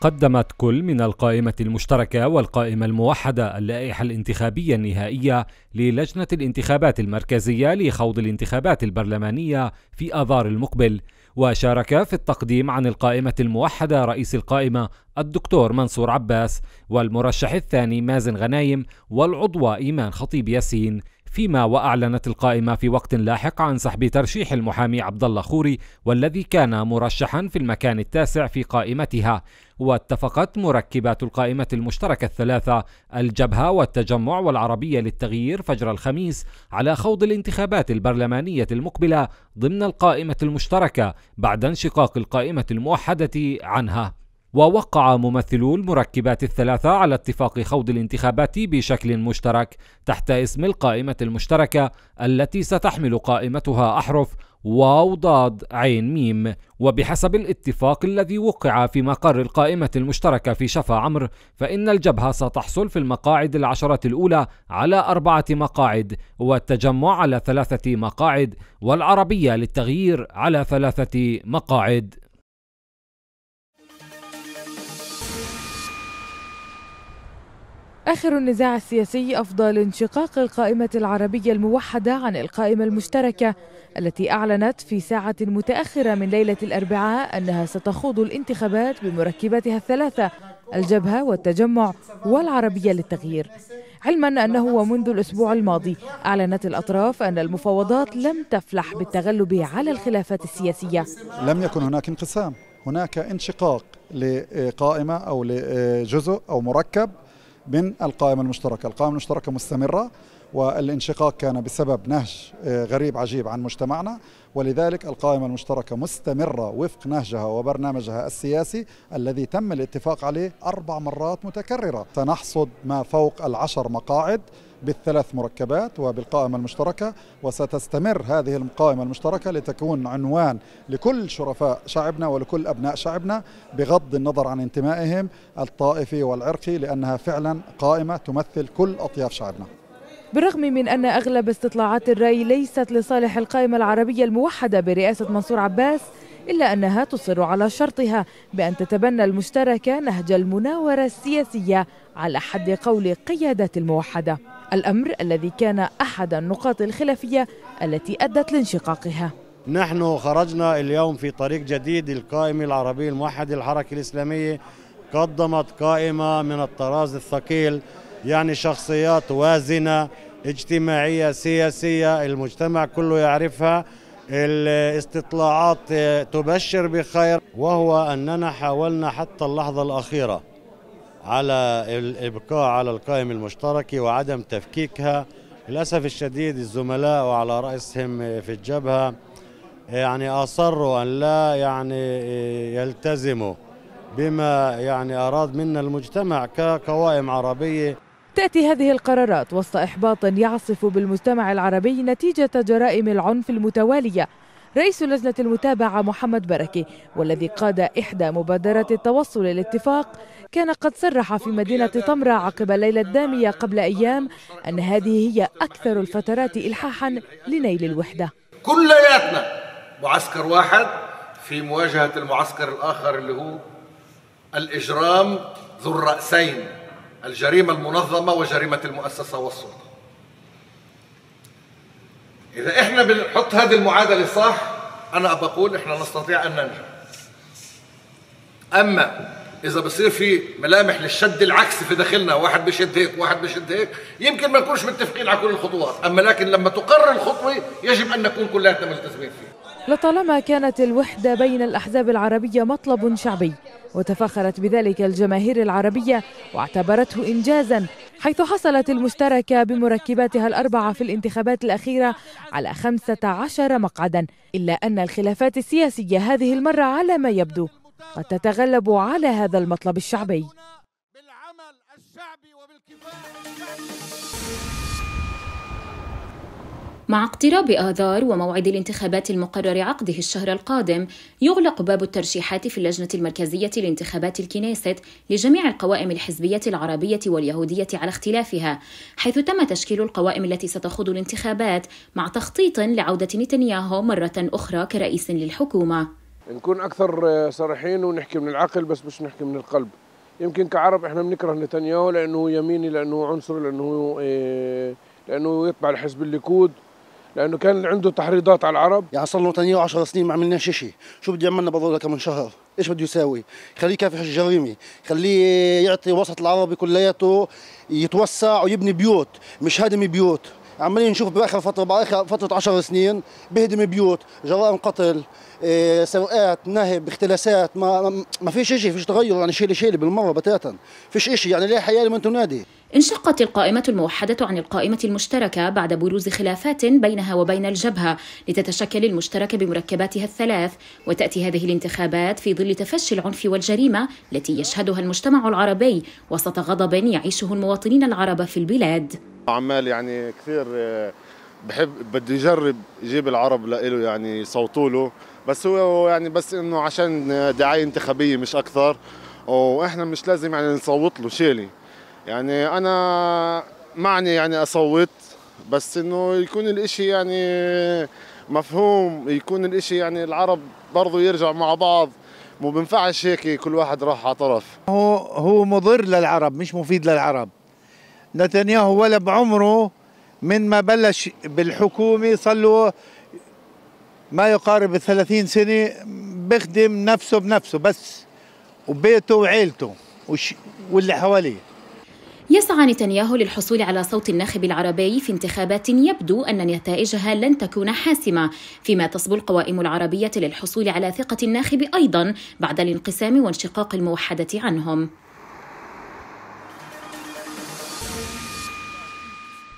قدمت كل من القائمة المشتركة والقائمة الموحدة اللائحة الانتخابية النهائية للجنة الانتخابات المركزية لخوض الانتخابات البرلمانية في آذار المقبل، وشارك في التقديم عن القائمة الموحدة رئيس القائمة الدكتور منصور عباس والمرشح الثاني مازن غنايم والعضو إيمان خطيب ياسين، فيما واعلنت القائمه في وقت لاحق عن سحب ترشيح المحامي عبد الله خوري والذي كان مرشحا في المكان التاسع في قائمتها واتفقت مركبات القائمة المشتركة الثلاثة الجبهة والتجمع والعربية للتغيير فجر الخميس على خوض الانتخابات البرلمانية المقبلة ضمن القائمة المشتركة بعد انشقاق القائمة الموحدة عنها ووقع ممثلو المركبات الثلاثة على اتفاق خوض الانتخابات بشكل مشترك تحت اسم القائمة المشتركة التي ستحمل قائمتها أحرف واو ضاد عين ميم وبحسب الاتفاق الذي وقع في مقر القائمة المشتركة في شفا عمر فإن الجبهة ستحصل في المقاعد العشرة الأولى على أربعة مقاعد والتجمع على ثلاثة مقاعد والعربية للتغيير على ثلاثة مقاعد آخر النزاع السياسي أفضل انشقاق القائمة العربية الموحدة عن القائمة المشتركة التي أعلنت في ساعة متأخرة من ليلة الأربعاء أنها ستخوض الانتخابات بمركباتها الثلاثة الجبهة والتجمع والعربية للتغيير علما أنه ومنذ الأسبوع الماضي أعلنت الأطراف أن المفاوضات لم تفلح بالتغلب على الخلافات السياسية لم يكن هناك انقسام هناك انشقاق لقائمة أو لجزء أو مركب من القائمة المشتركة القائمة المشتركة مستمرة والانشقاق كان بسبب نهج آه، غريب عجيب عن مجتمعنا ولذلك القائمة المشتركة مستمرة وفق نهجها وبرنامجها السياسي الذي تم الاتفاق عليه أربع مرات متكررة سنحصد ما فوق العشر مقاعد بالثلاث مركبات وبالقائمة المشتركة وستستمر هذه القائمة المشتركة لتكون عنوان لكل شرفاء شعبنا ولكل أبناء شعبنا بغض النظر عن انتمائهم الطائفي والعرقي لأنها فعلا قائمة تمثل كل أطياف شعبنا بالرغم من أن أغلب استطلاعات الرأي ليست لصالح القائمة العربية الموحدة برئاسة منصور عباس إلا أنها تصر على شرطها بأن تتبنى المشتركة نهج المناورة السياسية على حد قول قيادات الموحدة الأمر الذي كان أحد النقاط الخلافية التي أدت لانشقاقها نحن خرجنا اليوم في طريق جديد القائمة العربية الموحدة الحركة الإسلامية قدمت قائمة من الطراز الثقيل يعني شخصيات وازنة اجتماعية سياسية المجتمع كله يعرفها الاستطلاعات تبشر بخير وهو أننا حاولنا حتى اللحظة الأخيرة على الإبقاء على القائم المشترك وعدم تفكيكها للأسف الشديد الزملاء وعلى رأسهم في الجبهة يعني أصروا أن لا يعني إيه، يلتزموا بما يعني أراد منا المجتمع كقوائم عربية تأتي هذه القرارات وسط إحباط يعصف بالمجتمع العربي نتيجة جرائم العنف المتوالية رئيس لجنة المتابعة محمد بركي والذي قاد إحدى مبادرات التوصل للاتفاق كان قد صرح في مدينة طمرة عقب الليلة الدامية قبل أيام أن هذه هي أكثر الفترات إلحاحا لنيل الوحدة كلياتنا معسكر واحد في مواجهة المعسكر الآخر اللي هو الإجرام ذو الرأسين الجريمة المنظمة وجريمة المؤسسة والسلطة إذا إحنا بنحط هذه المعادلة صح أنا بقول إحنا نستطيع أن ننجح أما إذا بصير في ملامح للشد العكسي في داخلنا واحد بشد هيك واحد بشد هيك يمكن ما نكونش متفقين على كل الخطوات أما لكن لما تقرر الخطوة يجب أن نكون كلنا ملتزمين فيها لطالما كانت الوحدة بين الأحزاب العربية مطلب شعبي وتفخرت بذلك الجماهير العربية واعتبرته إنجازا حيث حصلت المشتركة بمركباتها الأربعة في الانتخابات الأخيرة على 15 مقعدا إلا أن الخلافات السياسية هذه المرة على ما يبدو قد تتغلب على هذا المطلب الشعبي بالعمل الشعبي وبالكفاح الشعبي. مع اقتراب آذار وموعد الانتخابات المقرر عقده الشهر القادم يغلق باب الترشيحات في اللجنة المركزية لانتخابات الكنيست لجميع القوائم الحزبية العربية واليهودية على اختلافها حيث تم تشكيل القوائم التي ستخوض الانتخابات مع تخطيط لعودة نتنياهو مرة أخرى كرئيس للحكومة نكون أكثر صريحين ونحكي من العقل بس مش نحكي من القلب يمكن كعرب احنا بنكره نتنياهو لانه يميني لانه عنصري لانه إيه، لانه يتبع الحزب الليكود لانه كان عنده تحريضات على العرب يعني صار له وطنيه 10 سنين ما عملناش شيء شو بده يعملنا بضل كم من شهر ايش بده يساوي خليه يكافح الجريمه خليه يعطي وسط العربي كلياته يتوسع ويبني بيوت مش هدم بيوت عمالين نشوف باخر فتره باخر فتره 10 سنين بهدم بيوت جرائم قتل آه، سرقات نهب اختلاسات ما ما فيش شيء فيش تغير يعني شيله شيله بالمره بتاتا فيش شيء يعني ليه حياه من تنادي انشقت القائمة الموحدة عن القائمة المشتركة بعد بروز خلافات بينها وبين الجبهة لتتشكل المشتركة بمركباتها الثلاث وتأتي هذه الانتخابات في ظل تفشي العنف والجريمة التي يشهدها المجتمع العربي وسط غضب يعيشه المواطنين العرب في البلاد عمال يعني كثير آه، بحب بدي يجرب يجيب العرب لإله يعني يصوتوا له بس هو يعني بس انه عشان دعايه انتخابيه مش اكثر واحنا مش لازم يعني نصوت له شيلي يعني انا معني يعني اصوت بس انه يكون الاشي يعني مفهوم يكون الاشي يعني العرب برضه يرجعوا مع بعض مو بنفعش هيك كل واحد راح على طرف هو هو مضر للعرب مش مفيد للعرب نتنياهو ولا بعمره من ما بلش بالحكومة صار له ما يقارب ال 30 سنة بخدم نفسه بنفسه بس وبيته وعيلته واللي حواليه يسعى نتنياهو للحصول على صوت الناخب العربي في انتخابات يبدو أن نتائجها لن تكون حاسمة فيما تصبو القوائم العربية للحصول على ثقة الناخب أيضا بعد الانقسام وانشقاق الموحدة عنهم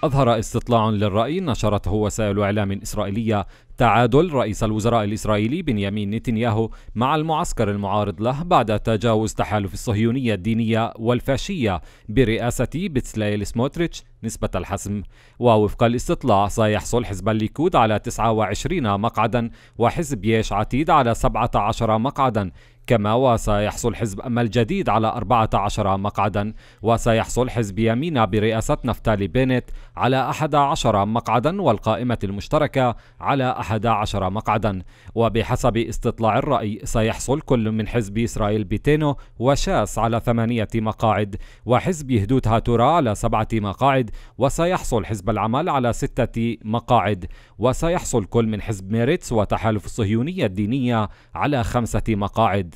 أظهر استطلاع للرأي نشرته وسائل إعلام إسرائيلية تعادل رئيس الوزراء الإسرائيلي بنيامين نتنياهو مع المعسكر المعارض له بعد تجاوز تحالف الصهيونية الدينية والفاشية برئاسة بتسلايل سموتريتش نسبة الحسم ووفق الاستطلاع سيحصل حزب الليكود على 29 مقعدا وحزب يش عتيد على 17 مقعدا كما وسيحصل حزب أمل جديد على 14 مقعدا وسيحصل حزب يمين برئاسة نفتالي بينيت على 11 مقعدا والقائمة المشتركة على 11 مقعدا وبحسب استطلاع الرأي سيحصل كل من حزب إسرائيل بيتينو وشاس على ثمانية مقاعد وحزب يهدوت هاتورا على سبعة مقاعد وسيحصل حزب العمل على ستة مقاعد وسيحصل كل من حزب ميريتس وتحالف الصهيونية الدينية على خمسة مقاعد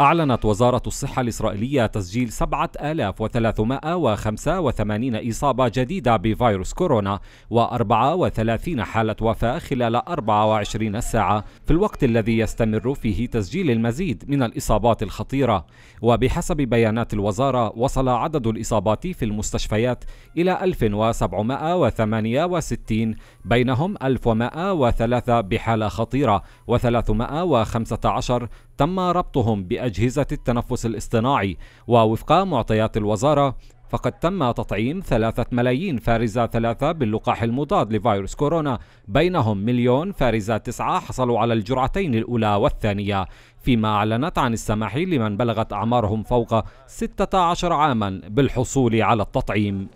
أعلنت وزارة الصحة الإسرائيلية تسجيل 7385 إصابة جديدة بفيروس كورونا و34 حالة وفاة خلال 24 ساعة في الوقت الذي يستمر فيه تسجيل المزيد من الإصابات الخطيرة وبحسب بيانات الوزارة وصل عدد الإصابات في المستشفيات إلى 1768 بينهم 1103 بحالة خطيرة و315 تم ربطهم بأجل أجهزة التنفس الاصطناعي ووفق معطيات الوزارة فقد تم تطعيم ثلاثة ملايين فارزة ثلاثة باللقاح المضاد لفيروس كورونا بينهم مليون فارزة تسعة حصلوا على الجرعتين الأولى والثانية فيما أعلنت عن السماح لمن بلغت أعمارهم فوق 16 عاما بالحصول على التطعيم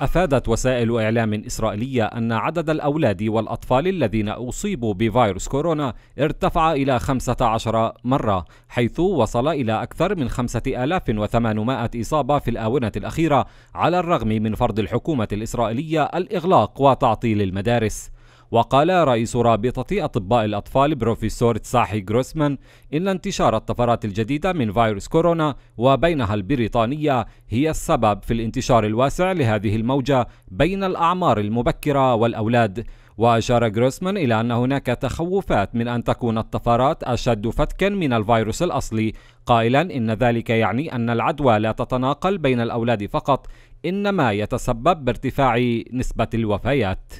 أفادت وسائل إعلام إسرائيلية أن عدد الأولاد والأطفال الذين أصيبوا بفيروس كورونا ارتفع إلى 15 مرة حيث وصل إلى أكثر من 5800 إصابة في الآونة الأخيرة على الرغم من فرض الحكومة الإسرائيلية الإغلاق وتعطيل المدارس وقال رئيس رابطة أطباء الأطفال بروفيسور تساحي جروسمان إن انتشار الطفرات الجديدة من فيروس كورونا وبينها البريطانية هي السبب في الانتشار الواسع لهذه الموجة بين الأعمار المبكرة والأولاد وأشار جروسمان إلى أن هناك تخوفات من أن تكون الطفرات أشد فتكا من الفيروس الأصلي قائلا إن ذلك يعني أن العدوى لا تتناقل بين الأولاد فقط إنما يتسبب بارتفاع نسبة الوفيات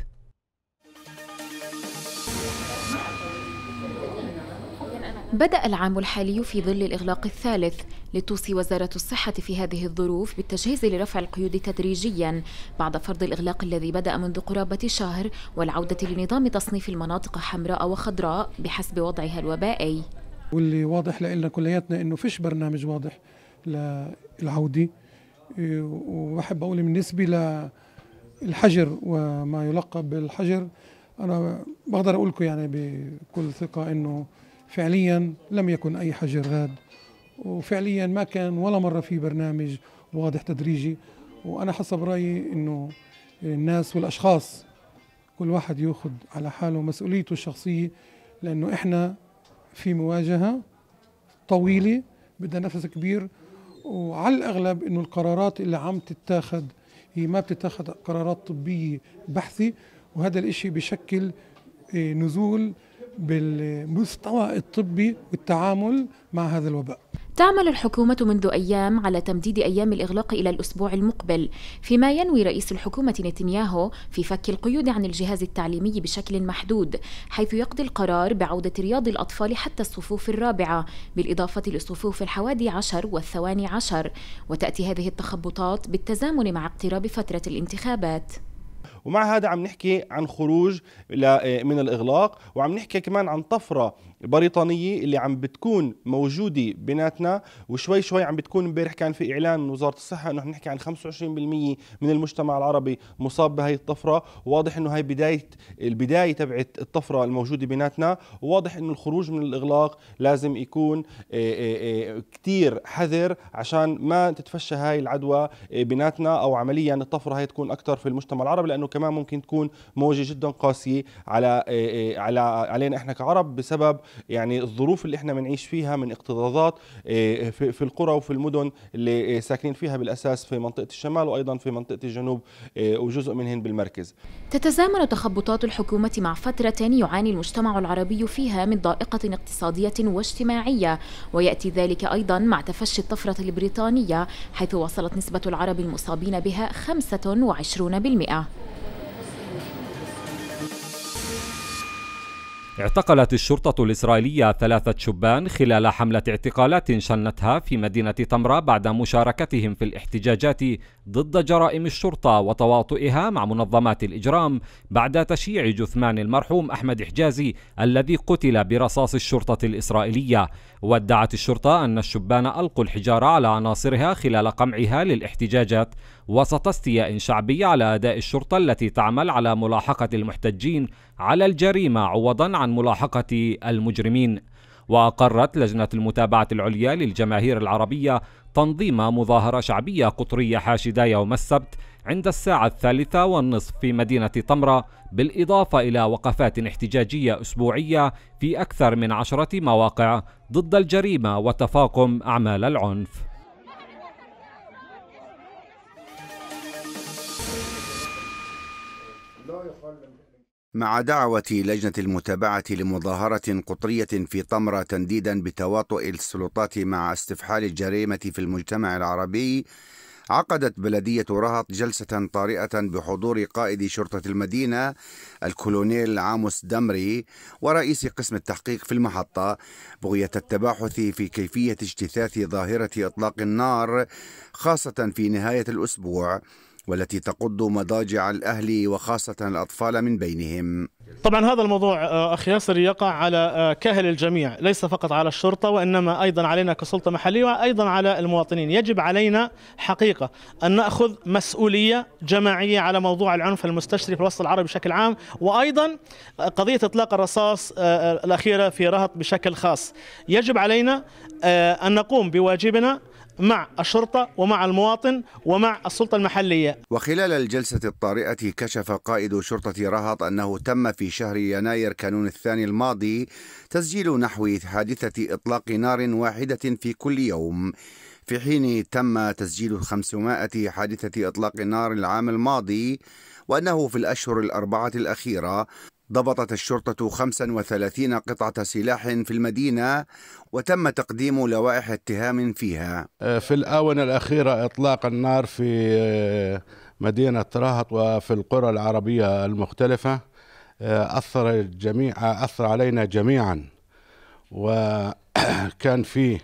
بدأ العام الحالي في ظل الإغلاق الثالث لتوصي وزارة الصحة في هذه الظروف بالتجهيز لرفع القيود تدريجيا بعد فرض الإغلاق الذي بدأ منذ قرابة شهر والعودة لنظام تصنيف المناطق حمراء وخضراء بحسب وضعها الوبائي واللي واضح لنا كلياتنا انه فيش برنامج واضح للعوده وبحب اقول بالنسبه للحجر وما يلقب بالحجر انا بقدر اقول لكم يعني بكل ثقه انه فعليا لم يكن أي حجر غاد وفعليا ما كان ولا مرة في برنامج واضح تدريجي وأنا حسب رأيي أنه الناس والأشخاص كل واحد يأخذ على حاله مسؤوليته الشخصية لأنه إحنا في مواجهة طويلة بدها نفس كبير وعلى الأغلب أنه القرارات اللي عم تتاخذ هي ما بتتاخذ قرارات طبية بحثة وهذا الإشي بشكل آه، نزول بالمستوى الطبي والتعامل مع هذا الوباء تعمل الحكومة منذ أيام على تمديد أيام الإغلاق إلى الأسبوع المقبل فيما ينوي رئيس الحكومة نتنياهو في فك القيود عن الجهاز التعليمي بشكل محدود حيث يقضي القرار بعودة رياض الأطفال حتى الصفوف الرابعة بالإضافة لصفوف الحوادي عشر والثواني عشر وتأتي هذه التخبطات بالتزامن مع اقتراب فترة الانتخابات ومع هذا عم نحكي عن خروج آه، من الإغلاق وعم نحكي كمان عن طفرة بريطانية اللي عم بتكون موجودة بيناتنا وشوي شوي عم بتكون امبارح كان في إعلان من وزارة الصحة أنه نحكي عن 25% من المجتمع العربي مصاب بهي الطفرة واضح أنه هي بداية البداية تبعت الطفرة الموجودة بيناتنا وواضح أنه الخروج من الإغلاق لازم يكون آه، آه، كثير حذر عشان ما تتفشى هاي العدوى بيناتنا أو عمليا الطفرة هي تكون أكثر في المجتمع العربي لأنه كمان ممكن تكون موجه جدا قاسيه على آه، آه، على علينا احنا كعرب بسبب يعني الظروف اللي احنا بنعيش فيها من اكتظاظات آه، في القرى وفي المدن اللي ساكنين فيها بالاساس في منطقه الشمال وايضا في منطقه الجنوب وجزء منهن بالمركز. تتزامن تخبطات الحكومه مع فتره يعاني المجتمع العربي فيها من ضائقه اقتصاديه واجتماعيه وياتي ذلك ايضا مع تفشي الطفره البريطانيه حيث وصلت نسبه العرب المصابين بها 25%. اعتقلت الشرطة الإسرائيلية ثلاثة شبان خلال حملة اعتقالات شنتها في مدينة تمرة بعد مشاركتهم في الاحتجاجات ضد جرائم الشرطة وتواطئها مع منظمات الإجرام بعد تشييع جثمان المرحوم أحمد حجازي الذي قتل برصاص الشرطة الإسرائيلية وادعت الشرطة أن الشبان ألقوا الحجارة على عناصرها خلال قمعها للاحتجاجات وسط استياء شعبي على أداء الشرطة التي تعمل على ملاحقة المحتجين على الجريمة عوضا عن ملاحقة المجرمين وأقرت لجنة المتابعة العليا للجماهير العربية تنظيم مظاهرة شعبية قطرية حاشدة يوم السبت عند الساعة الثالثة والنصف في مدينة طمرة بالإضافة إلى وقفات احتجاجية أسبوعية في أكثر من عشرة مواقع ضد الجريمة وتفاقم أعمال العنف لا مع دعوة لجنة المتابعة لمظاهرة قطرية في طمرة تنديدا بتواطؤ السلطات مع استفحال الجريمة في المجتمع العربي عقدت بلدية رهط جلسة طارئة بحضور قائد شرطة المدينة الكولونيل عاموس دمري ورئيس قسم التحقيق في المحطة بغية التباحث في كيفية اجتثاث ظاهرة إطلاق النار خاصة في نهاية الأسبوع والتي تقض مضاجع الأهل وخاصة الأطفال من بينهم طبعا هذا الموضوع آه، أخي ياسر يقع على آه، كاهل الجميع ليس فقط على الشرطة وإنما أيضا علينا كسلطة محلية وأيضا على المواطنين يجب علينا حقيقة أن نأخذ مسؤولية جماعية على موضوع العنف المستشري في الوسط العربي بشكل عام وأيضا آه، قضية إطلاق الرصاص الأخيرة في رهط بشكل خاص يجب علينا أن نقوم بواجبنا مع الشرطة ومع المواطن ومع السلطة المحلية وخلال الجلسة الطارئة كشف قائد شرطة رهط أنه تم في شهر يناير كانون الثاني الماضي تسجيل نحو حادثة إطلاق نار واحدة في كل يوم في حين تم تسجيل 500 حادثة إطلاق نار العام الماضي وأنه في الأشهر الأربعة الأخيرة ضبطت الشرطة 35 قطعة سلاح في المدينة وتم تقديم لوائح اتهام فيها آه، في الآونة الأخيرة إطلاق النار في آه، مدينة راهط وفي القرى العربية المختلفة آه، أثر الجميع أثر علينا جميعا وكان في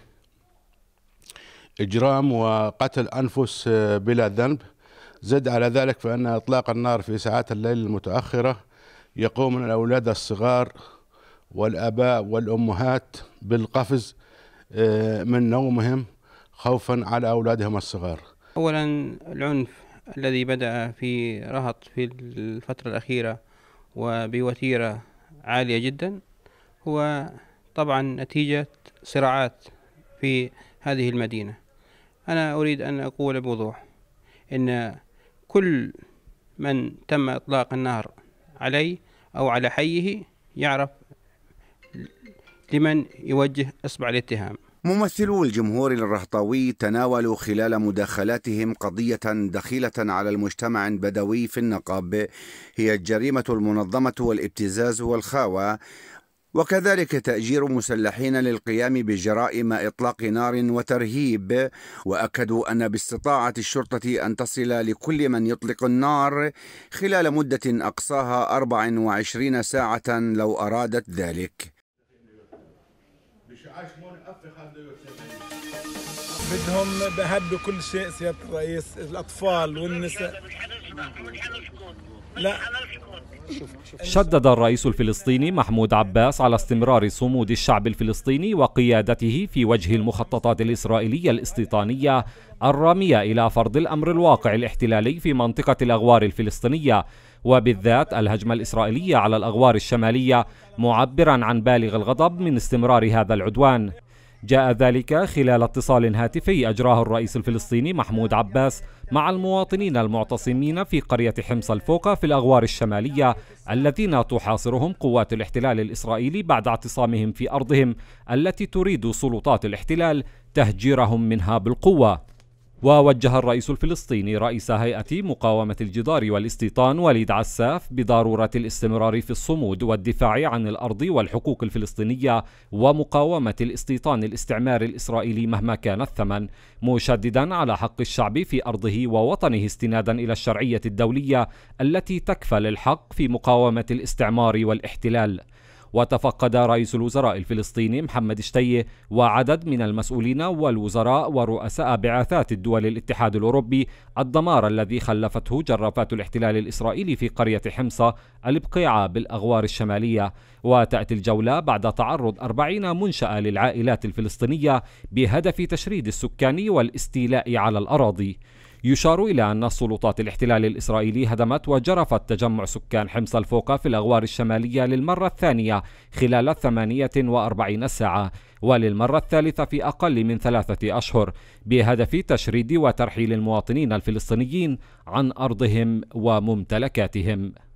إجرام وقتل أنفس بلا ذنب زد على ذلك فإن إطلاق النار في ساعات الليل المتأخرة يقومون الأولاد الصغار والآباء والأمهات بالقفز آه، من نومهم خوفا على أولادهم الصغار أولا العنف الذي بدأ في رهط في الفترة الأخيرة وبوتيرة عالية جدا هو طبعا نتيجة صراعات في هذه المدينة أنا أريد أن أقول بوضوح أن كل من تم إطلاق النار عليه أو على حيه يعرف لمن يوجه إصبع الاتهام ممثلو الجمهور الرهطاوي تناولوا خلال مداخلاتهم قضية دخيلة على المجتمع البدوي في النقب هي الجريمة المنظمة والابتزاز والخاوة وكذلك تأجير مسلحين للقيام بجرائم إطلاق نار وترهيب وأكدوا أن باستطاعة الشرطة أن تصل لكل من يطلق النار خلال مدة أقصاها 24 ساعة لو أرادت ذلك بدهم بهدوا كل شيء سيادة الرئيس الأطفال والنساء لا شدد الرئيس الفلسطيني محمود عباس على استمرار صمود الشعب الفلسطيني وقيادته في وجه المخططات الإسرائيلية الاستيطانية الرامية إلى فرض الأمر الواقع الاحتلالي في منطقة الأغوار الفلسطينية وبالذات الهجمة الإسرائيلية على الأغوار الشمالية معبرا عن بالغ الغضب من استمرار هذا العدوان جاء ذلك خلال اتصال هاتفي أجراه الرئيس الفلسطيني محمود عباس مع المواطنين المعتصمين في قرية حمص الفوقة في الأغوار الشمالية الذين تحاصرهم قوات الاحتلال الإسرائيلي بعد اعتصامهم في أرضهم التي تريد سلطات الاحتلال تهجيرهم منها بالقوة ووجه الرئيس الفلسطيني رئيس هيئة مقاومة الجدار والاستيطان وليد عساف بضرورة الاستمرار في الصمود والدفاع عن الأرض والحقوق الفلسطينية ومقاومة الاستيطان الاستعماري الإسرائيلي مهما كان الثمن مشددا على حق الشعب في أرضه ووطنه استنادا إلى الشرعية الدولية التي تكفل الحق في مقاومة الاستعمار والاحتلال وتفقد رئيس الوزراء الفلسطيني محمد شتيه وعدد من المسؤولين والوزراء ورؤساء بعثات الدول الاتحاد الأوروبي الدمار الذي خلفته جرافات الاحتلال الإسرائيلي في قرية حمصة البقيعة بالأغوار الشمالية وتأتي الجولة بعد تعرض أربعين منشأة للعائلات الفلسطينية بهدف تشريد السكان والاستيلاء على الأراضي يشار إلى أن سلطات الاحتلال الإسرائيلي هدمت وجرفت تجمع سكان حمص الفوقة في الأغوار الشمالية للمرة الثانية خلال 48 ساعة وللمرة الثالثة في أقل من ثلاثة أشهر بهدف تشريد وترحيل المواطنين الفلسطينيين عن أرضهم وممتلكاتهم